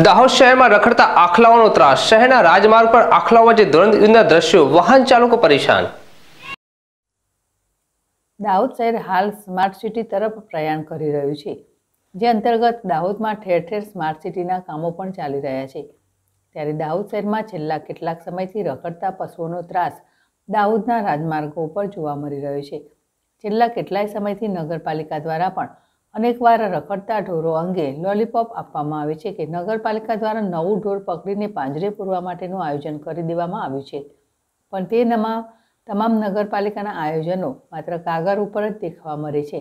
દાહોદ શહેરમાં રખડતા આખલાઓનો ત્રાસ શહેરના રાજમાર્ગ પર આખલાઓ વચ્ચે દોરંદગીના દ્રશ્યો વાહન ચાલકો પરેશાન દાહોદ શહેર હાલ સ્માર્ટ સિટી તરફ પ્રયાણ કરી રહ્યું છે જે અંતર્ગત દાહોદમાં ઠેર ઠેર સ્માર્ટ સિટીના કામો પણ ચાલી રહ્યા છે ત્યારે દાહોદ શહેરમાં છેલ્લા કેટલાક સમયથી રખડતા પશુઓનો ત્રાસ દાહોદના રાજમાર્ગો પર જોવા મળી રહ્યો છે છેલ્લા કેટલાય સમયથી નગરપાલિકા દ્વારા પણ અનેકવાર રખડતા ઢોરો અંગે લોલીપોપ આપવામાં આવે છે કે નગરપાલિકા દ્વારા નવું ઢોર પકડીને પાંજરે પૂરવા માટેનું આયોજન કરી દેવામાં આવ્યું છે પણ તેનામાં તમામ નગરપાલિકાના આયોજનો માત્ર કાગળ ઉપર જ દેખવા મળે છે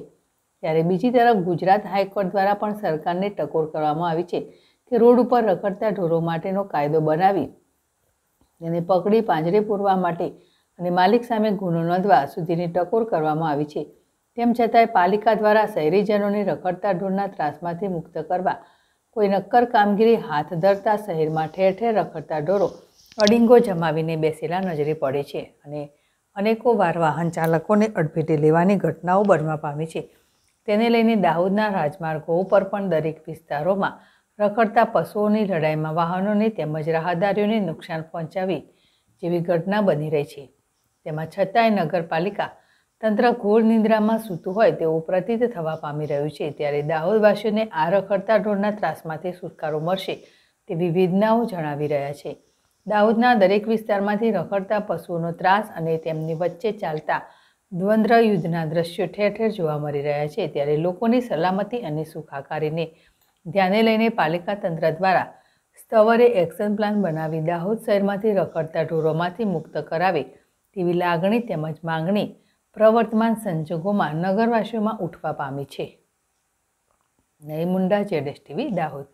ત્યારે બીજી તરફ ગુજરાત હાઈકોર્ટ દ્વારા પણ સરકારને ટકોર કરવામાં આવી છે કે રોડ ઉપર રખડતા ઢોરો માટેનો કાયદો બનાવી તેને પકડી પાંજરે પૂરવા માટે અને માલિક સામે ગુનો નોંધવા સુધીની ટકોર કરવામાં આવી છે તેમ છતાંય પાલિકા દ્વારા શહેરીજનોને રખડતા ઢોરના ત્રાસમાંથી મુક્ત કરવા કોઈ નક્કર કામગીરી હાથ ધરતા શહેરમાં ઠેર ઠેર રખડતા ઢોરો અડિંગો જમાવીને બેસેલા નજરે પડે છે અને અનેકો વાર વાહન ચાલકોને અડફેટે લેવાની ઘટનાઓ બનવા પામી છે તેને લઈને દાહોદના રાજમાર્ગો ઉપર પણ દરેક વિસ્તારોમાં રખડતા પશુઓની લડાઈમાં વાહનોને તેમજ રાહદારીઓને નુકસાન પહોંચાવી જેવી ઘટના બની રહી છે તેમાં છતાંય નગરપાલિકા તંત્ર ઘોર નિંદ્રામાં સૂતું હોય તેવું પ્રતીત થવા પામી રહ્યું છે ત્યારે દાહોદવાસીઓને આ રખડતા ઢોરના ત્રાસમાંથી છુટકારો મળશે તેવી વેદનાઓ જણાવી રહ્યા છે દાહોદના દરેક વિસ્તારમાંથી રખડતા પશુઓનો ત્રાસ અને તેમની વચ્ચે ચાલતા દ્વંદ્ર યુદ્ધના દ્રશ્યો ઠેર ઠેર જોવા મળી રહ્યા છે ત્યારે લોકોની સલામતી અને સુખાકારીને ધ્યાને લઈને પાલિકા તંત્ર દ્વારા સ્તવરે એક્શન પ્લાન બનાવી દાહોદ શહેરમાંથી રખડતા ઢોરોમાંથી મુક્ત કરાવે તેવી લાગણી તેમજ માંગણી પ્રવર્તમાન સંજોગોમાં નગરવાસીઓમાં ઉઠવા પામી છે નહીં નયમુંડા જેડેશ ટીવી દાહોદ